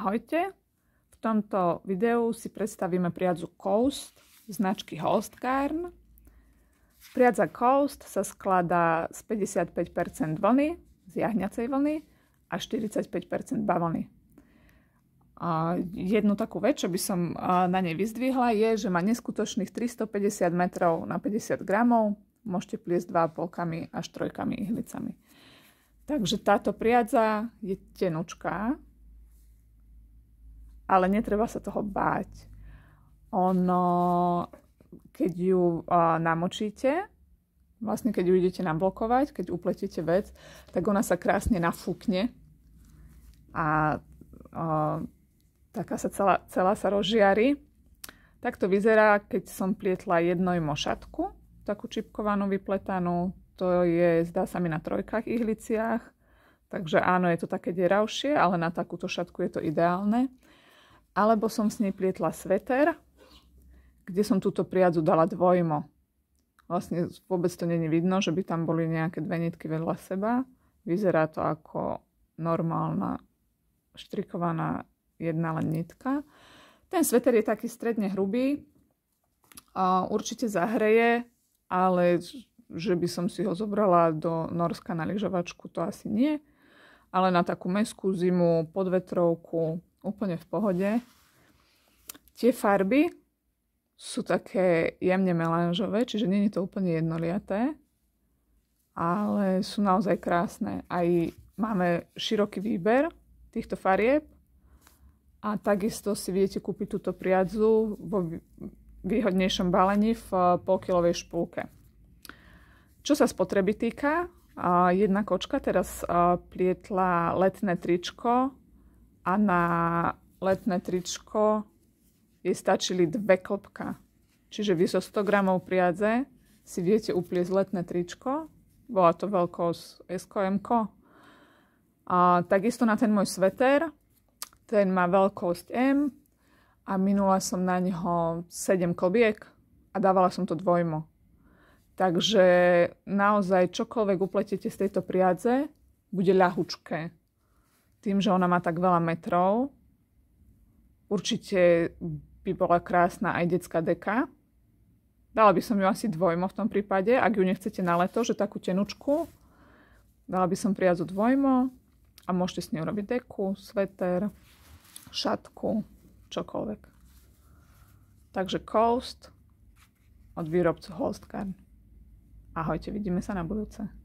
Ahojte, v tomto videu si predstavíme priadzu Coast značky Holstkarn. Priadza Coast sa skladá z 55% vlny, z jahňacej vlny a 45% bavlny. A jednu takú vec, čo by som na nej vyzdvihla, je, že má neskutočných 350 metrov na 50 gramov. Môžete pliesť 2,5 kami až trojkami ihlicami. Takže táto priadza je tenučká, ale netreba sa toho báť. Ono, keď ju uh, namočíte, vlastne keď ju idete nablokovať, keď upletíte vec, tak ona sa krásne nafúkne a uh, taká sa celá, celá sa rozžiari. Tak to vyzerá, keď som plietla jednoj šatku, takú čipkovanú, vypletanú. To je, zdá sa mi, na trojkách ihliciach. Takže áno, je to také deravšie, ale na takúto šatku je to ideálne. Alebo som s nej plietla sveter, kde som túto priadzu dala dvojmo. Vlastne vôbec to není vidno, že by tam boli nejaké dve nitky vedľa seba. Vyzerá to ako normálna štrikovaná jedna len nitka. Ten sveter je taký stredne hrubý, určite zahreje, ale že by som si ho zobrala do Norska na lyžovačku, to asi nie. Ale na takú meskú zimu, podvetrovku, úplne v pohode. Tie farby sú také jemne melanžové, čiže nie je to úplne jednoliaté, ale sú naozaj krásne. Aj máme široký výber týchto farieb a takisto si viete kúpiť túto priadzu vo výhodnejšom balení v eh, polkilovej špulke. Čo sa spotreby týka, eh, jedna kočka teraz eh, plietla letné tričko a na letné tričko jej stačili dve klopka. Čiže vy so 100 gramov priadze si viete upliesť letné tričko. Bola to veľkosť SKM. A takisto na ten môj sveter, ten má veľkosť M a minula som na neho 7 klobiek a dávala som to dvojmo. Takže naozaj čokoľvek upletete z tejto priadze, bude ľahučké tým, že ona má tak veľa metrov, určite by bola krásna aj detská deka. Dala by som ju asi dvojmo v tom prípade, ak ju nechcete na leto, že takú tenučku. Dala by som priazu dvojmo a môžete s ňou robiť deku, sveter, šatku, čokoľvek. Takže Coast od výrobcu Holstgarn. Ahojte, vidíme sa na budúce.